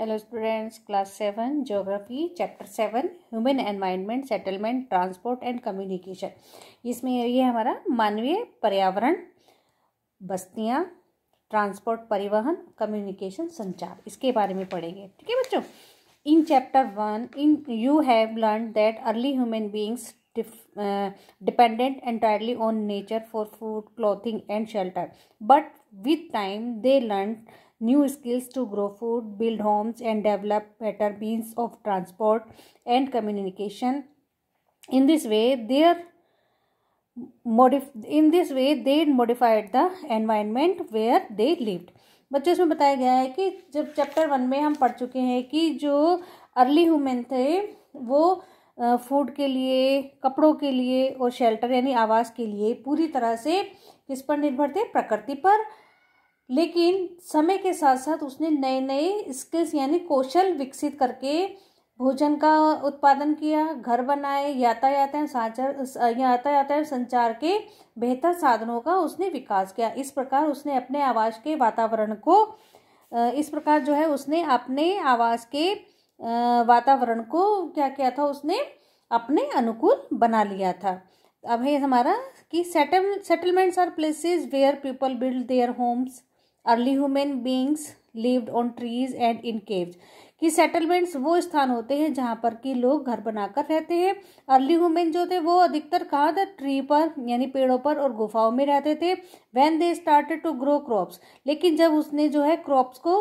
Hello students class seven geography chapter seven human environment settlement transport and communication इसमें ये हमारा मानवीय पर्यावरण बस्तियाँ ट्रांसपोर्ट परिवहन कम्युनिकेशन संचार इसके बारे में पढ़ेंगे ठीक है बच्चों in chapter one in you have learn that early human beings dependent entirely on nature for food clothing and shelter but with time they learn new skills to grow food, build homes, and develop better means of transport and communication. In this way, their modif- in this way they modified the environment where they lived. बच्चों इसमें बताया गया है कि जब chapter one में हम पढ़ चुके हैं कि जो अर्ली हुमेन थे वो फूड के लिए कपड़ों के लिए और शेल्टर यानी आवास के लिए पूरी तरह से किस पर निर्भर थे प्रकृति पर लेकिन समय के साथ साथ उसने नए नए स्किल्स यानी कौशल विकसित करके भोजन का उत्पादन किया घर बनाए यातायात साझा यातायात संचार के बेहतर साधनों का उसने विकास किया इस प्रकार उसने अपने आवास के वातावरण को इस प्रकार जो है उसने अपने आवास के वातावरण को क्या किया था उसने अपने अनुकूल बना लिया था अब है हमारा कि settle settlements are places where people build their homes early human beings lived on trees and in caves कि सेटलमेंट्स वो स्थान होते हैं जहाँ पर कि लोग घर बनाकर रहते हैं अर्ली वुमेन जो थे वो अधिकतर कहाँ था ट्री पर यानी पेड़ों पर और गुफाओं में रहते थे when they started to grow crops लेकिन जब उसने जो है क्रॉप्स को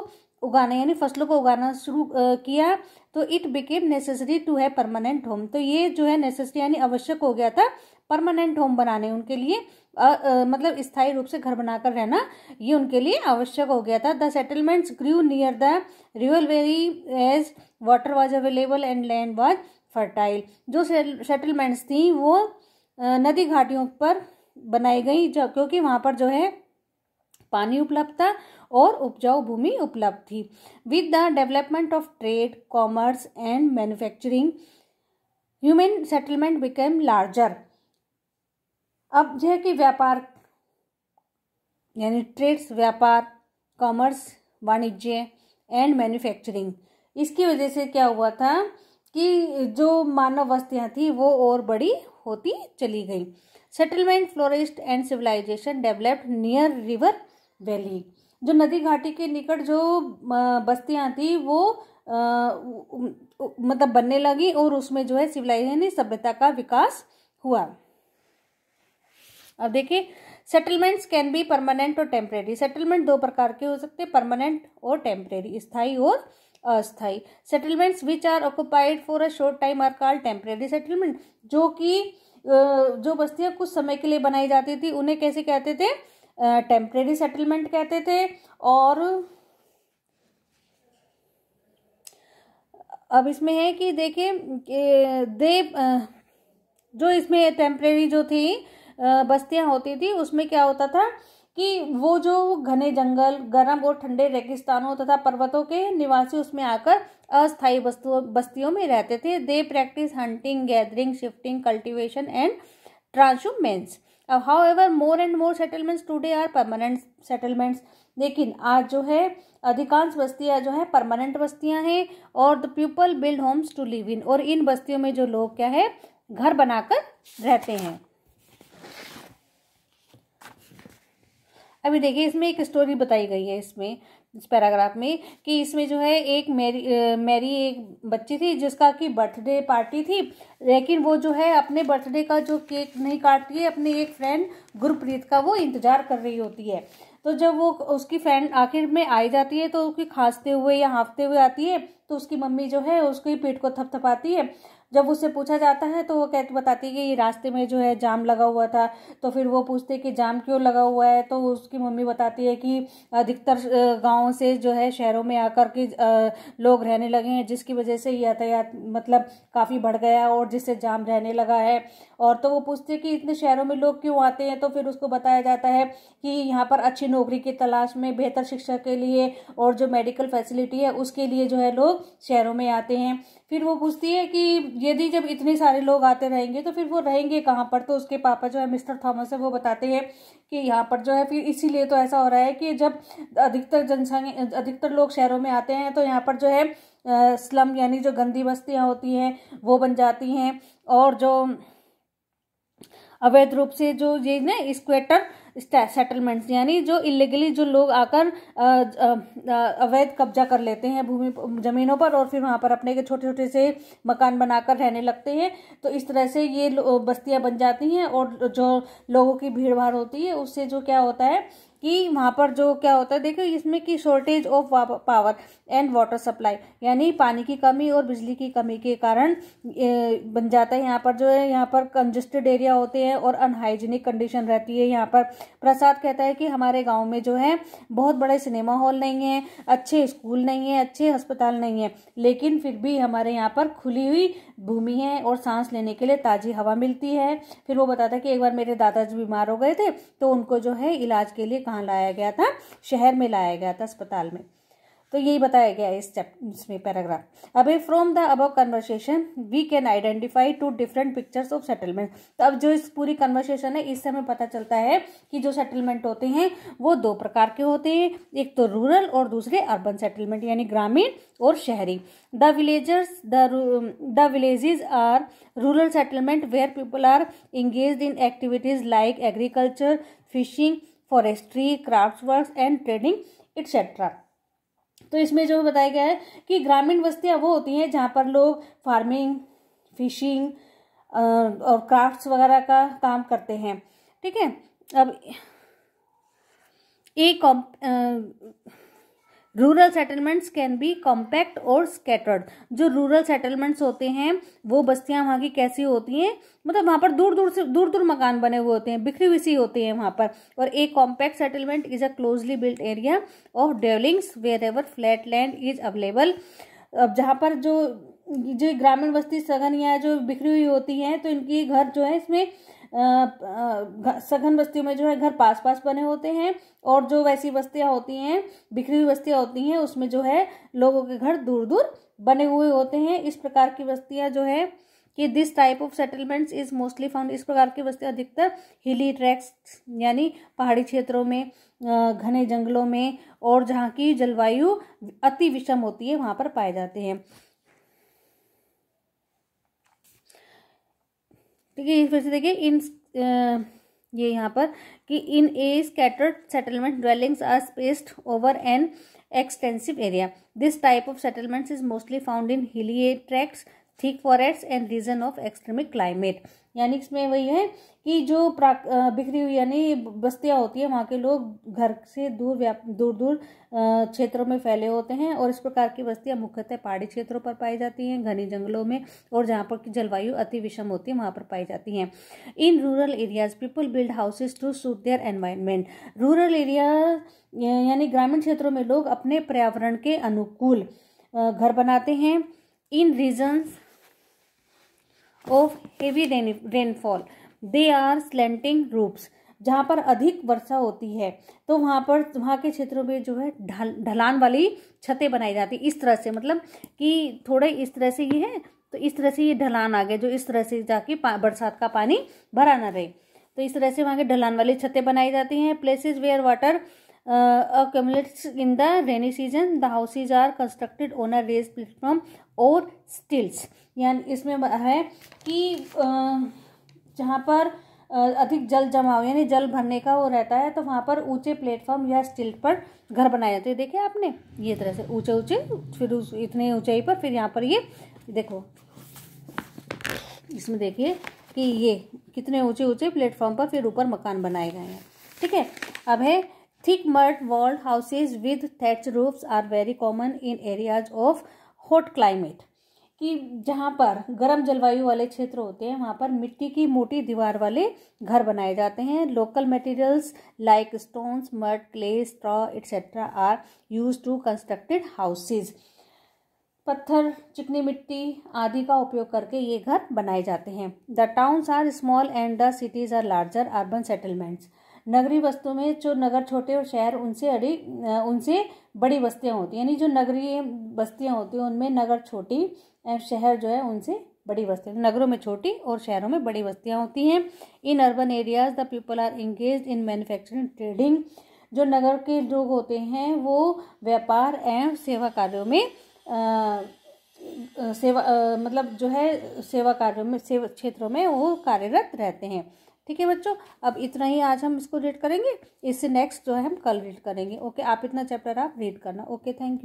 उगाना यानी फसलों को उगाना शुरू किया तो it became necessary to have permanent home तो ये जो है नेसेसरी यानी आवश्यक हो गया था परमानेंट होम बनाने उनके लिए आ, आ, मतलब स्थायी रूप से घर बनाकर रहना ये उनके लिए आवश्यक हो गया था the settlements grew near the river very as water was available and land was fertile जो सेटलमेंट्स थी वो नदी घाटियों पर बनाई गई जो क्योंकि वहाँ पर जो है पानी उपलब्ध था और उपजाऊ भूमि उपलब्ध थी with the development of trade commerce and manufacturing human settlement became larger अब जो है कि व्यापार यानी ट्रेड्स व्यापार कॉमर्स वाणिज्य एंड मैन्युफैक्चरिंग इसकी वजह से क्या हुआ था कि जो मानव बस्तियाँ थी वो और बड़ी होती चली गई settlement flourished and civilization developed near river valley जो नदी घाटी के निकट जो बस्तियाँ थी वो आ, मतलब बनने लगी और उसमें जो है सिविलाइजेशन सभ्यता का विकास हुआ अब देखिए सेटलमेंट्स कैन बी परमानेंट और टेम्परेरी सेटलमेंट दो प्रकार के हो सकते हैं परमानेंट और टेम्परेरी स्थाई और अस्थाई settlements which are occupied for a short time are called temporary settlement जो कि जो बस्तियाँ कुछ समय के लिए बनाई जाती थी उन्हें कैसे कहते थे टेम्परेरी सेटलमेंट कहते थे और अब इसमें है कि देखिए दे जो इसमें टेम्परेरी जो थी बस्तियाँ होती थी उसमें क्या होता था कि वो जो घने जंगल गर्म और ठंडे रेगिस्तानों तथा पर्वतों के निवासी उसमें आकर अस्थायी बस्तियों में रहते थे they practice hunting gathering shifting cultivation and transhumance अब however more and more settlements today are permanent settlements लेकिन आज जो है अधिकांश बस्तियां जो है परमानेंट बस्तियां हैं और the people build homes to live in और इन बस्तियों में जो लोग क्या है घर बनाकर रहते हैं अभी देखिए इसमें एक स्टोरी बताई गई है इसमें इस पैराग्राफ में कि इसमें जो है एक मेरी मेरी एक बच्ची थी जिसका कि बर्थडे पार्टी थी लेकिन वो जो है अपने बर्थडे का जो केक नहीं काटती है अपने एक फ्रेंड गुरप्रीत का वो इंतज़ार कर रही होती है तो जब वो उसकी फ्रेंड आखिर में आई जाती है तो उसकी खांसते हुए या हाँफते हुए आती है तो उसकी मम्मी जो है उसकी पेट को थपथपाती है जब उससे पूछा जाता है तो वो कह बताती है कि रास्ते में जो है जाम लगा हुआ था तो फिर वो पूछते कि जाम क्यों लगा हुआ है तो उसकी मम्मी बताती है कि अधिकतर गाँव से जो है शहरों में आकर के लोग रहने लगे हैं जिसकी वजह से यातायात मतलब काफ़ी बढ़ गया और जिससे जाम रहने लगा है और तो वो पूछते हैं कि इतने शहरों में लोग क्यों आते हैं तो फिर उसको बताया जाता है कि यहाँ पर अच्छी नौकरी की तलाश में बेहतर शिक्षा के लिए और जो मेडिकल फैसिलिटी है उसके लिए जो है लोग शहरों में आते हैं फिर वो पूछती है कि यदि जब इतने सारे लोग आते रहेंगे तो फिर वो रहेंगे कहाँ पर तो उसके पापा जो है मिस्टर थॉमस है वो बताते हैं कि यहाँ पर जो है फिर इसीलिए तो ऐसा हो रहा है कि जब अधिकतर जनसंख्या अधिकतर लोग शहरों में आते हैं तो यहाँ पर जो है स्लम यानी जो गंदी बस्तियाँ होती हैं वो बन जाती हैं और जो अवैध रूप से जो ये ना स्क्वेटर सेटलमेंट्स यानी जो इलीगली जो लोग आकर अवैध कब्जा कर लेते हैं भूमि ज़मीनों पर और फिर वहाँ पर अपने के छोटे छोटे से मकान बनाकर रहने लगते हैं तो इस तरह से ये बस्तियाँ बन जाती हैं और जो लोगों की भीड़ भाड़ होती है उससे जो क्या होता है कि वहाँ पर जो क्या होता है देखो इसमें कि shortage of power and water supply यानी पानी की कमी और बिजली की कमी के कारण बन जाता है यहाँ पर जो है यहाँ पर कंजस्टेड एरिया होते हैं और अनहाइजीनिक कंडीशन रहती है यहाँ पर प्रसाद कहता है कि हमारे गाँव में जो है बहुत बड़े सिनेमा हॉल नहीं है अच्छे स्कूल नहीं है अच्छे अस्पताल नहीं है लेकिन फिर भी हमारे यहाँ पर खुली हुई भूमि है और सांस लेने के लिए ताज़ी हवा मिलती है फिर वो बताता है कि एक बार मेरे दादाजी बीमार हो गए थे तो उनको जो है इलाज के लिए कहा कहाँ लाया गया था शहर में लाया गया था अस्पताल में तो यही बताया गया इस चैप्टर इसमें paragraph above from the above conversation we can identify two different pictures of settlement तो अब जो इस पूरी कन्वर्सेशन है इससे हमें पता चलता है कि जो सेटलमेंट होते हैं वो दो प्रकार के होते हैं एक तो रूरल और दूसरे अर्बन सेटलमेंट यानी ग्रामीण और शहरी the villagers the villages are rural settlement where people are engage in activities like agriculture fishing forestry craft work and trading etcetera तो इसमें जो बताया गया है कि ग्रामीण बस्तियाँ वो होती हैं जहाँ पर लोग फार्मिंग फिशिंग और क्राफ्ट्स वगैरह का काम करते हैं ठीक है अब ई कॉम rural settlements can be compact और स्केटर्ड जो रूरल सेटलमेंट्स होते हैं वो बस्तियाँ वहाँ की कैसी होती हैं मतलब वहाँ पर दूर दूर से दूर दूर मकान बने हुए होते हैं बिखरी हुई होते होती हैं वहाँ पर और एक compact settlement is a closely built area of dwellings wherever flat land is available अब जहाँ पर जो जो ग्रामीण बस्ती सघन या जो बिखरी हुई होती हैं तो इनकी घर जो है इसमें सघन बस्तियों में जो है घर पास पास बने होते हैं और जो वैसी बस्तियाँ होती हैं बिखरी हुई बस्तियाँ होती हैं उसमें जो है लोगों के घर दूर दूर बने हुए होते हैं इस प्रकार की बस्तियाँ जो है कि this type of settlements is mostly found इस प्रकार की बस्तियाँ अधिकतर हिली ट्रैक्स यानी पहाड़ी क्षेत्रों में घने जंगलों में और जहाँ की जलवायु अति विषम होती है वहाँ पर पाए जाते हैं ठीक है फिर से देखिए इन ये यहाँ पर कि in a scattered settlement dwellings are spaced over an extensive area this type of settlements is mostly found in hilly tracts thick forest and region of extreme climate यानी इसमें वही है कि जो बिखरी हुई यानी बस्तियाँ होती है वहाँ के लोग घर से दूर व्याप दूर दूर क्षेत्रों में फैले होते हैं और इस प्रकार की बस्तियाँ मुख्यतः पहाड़ी क्षेत्रों पर पाई जाती हैं घने जंगलों में और जहाँ पर की जलवायु अति विषम होती है वहाँ पर पाई जाती हैं in rural areas people build houses to suit their environment rural area यानी ग्रामीण क्षेत्रों में लोग अपने पर्यावरण के अनुकूल घर बनाते हैं in regions of heavy rainfall they are slanting roofs जहाँ पर अधिक वर्षा होती है तो वहाँ पर वहाँ के क्षेत्रों में जो है ढल ढलान वाली छतें बनाई जाती इस तरह से मतलब कि थोड़े इस तरह से ये है तो इस तरह से ये ढलान आ गया जो इस तरह से जाके बरसात का पानी भरा ना रहे तो इस तरह से वहाँ के ढलान वाली छतें बनाई जाती हैं places where water accumulates in the rainy season the houses are constructed on a raised platform or stilts यानी इसमें है कि जहाँ पर अधिक जल जमाव यानी जल भरने का वो रहता है तो वहाँ पर ऊंचे प्लेटफॉर्म या स्टील पर घर बनाए जाते हैं देखे आपने ये तरह से ऊंचे ऊंचे फिर उस इतने ऊंचाई पर फिर यहाँ पर ये देखो इसमें देखिए कि ये कितने ऊंचे ऊंचे प्लेटफॉर्म पर फिर ऊपर मकान बनाए गए हैं ठीक है अब है Thick mud walled houses with thatched roofs are very common in areas of hot climate. कि जहाँ पर गर्म जलवायु वाले क्षेत्र होते हैं वहाँ पर मिट्टी की मोटी दीवार वाले घर बनाए जाते हैं local materials like stones mud clay straw etcetera are use to constructed houses पत्थर चिकनी मिट्टी आदि का उपयोग करके ये घर बनाए जाते हैं the towns are small and the cities are larger urban settlements नगरीय वस्तु में जो नगर छोटे और शहर उनसे अड़ी उनसे बड़ी बस्तियाँ होती हैं यानी जो नगरीय बस्तियाँ होती हैं उनमें नगर छोटी शहर जो है उनसे बड़ी बस्तियाँ नगरों में छोटी और शहरों में बड़ी बस्तियाँ होती हैं in urban areas the people are engage in manufacturing trading जो नगर के लोग होते हैं वो व्यापार एवं सेवा कार्यों में आ, सेवा आ, मतलब जो है सेवा कार्यों में सेवा क्षेत्रों में वो कार्यरत रहते हैं ठीक है बच्चों अब इतना ही आज हम इसको रीड करेंगे इससे नेक्स्ट जो है हम कल रीड करेंगे ओके आप इतना चैप्टर आप रीड करना ओके थैंक यू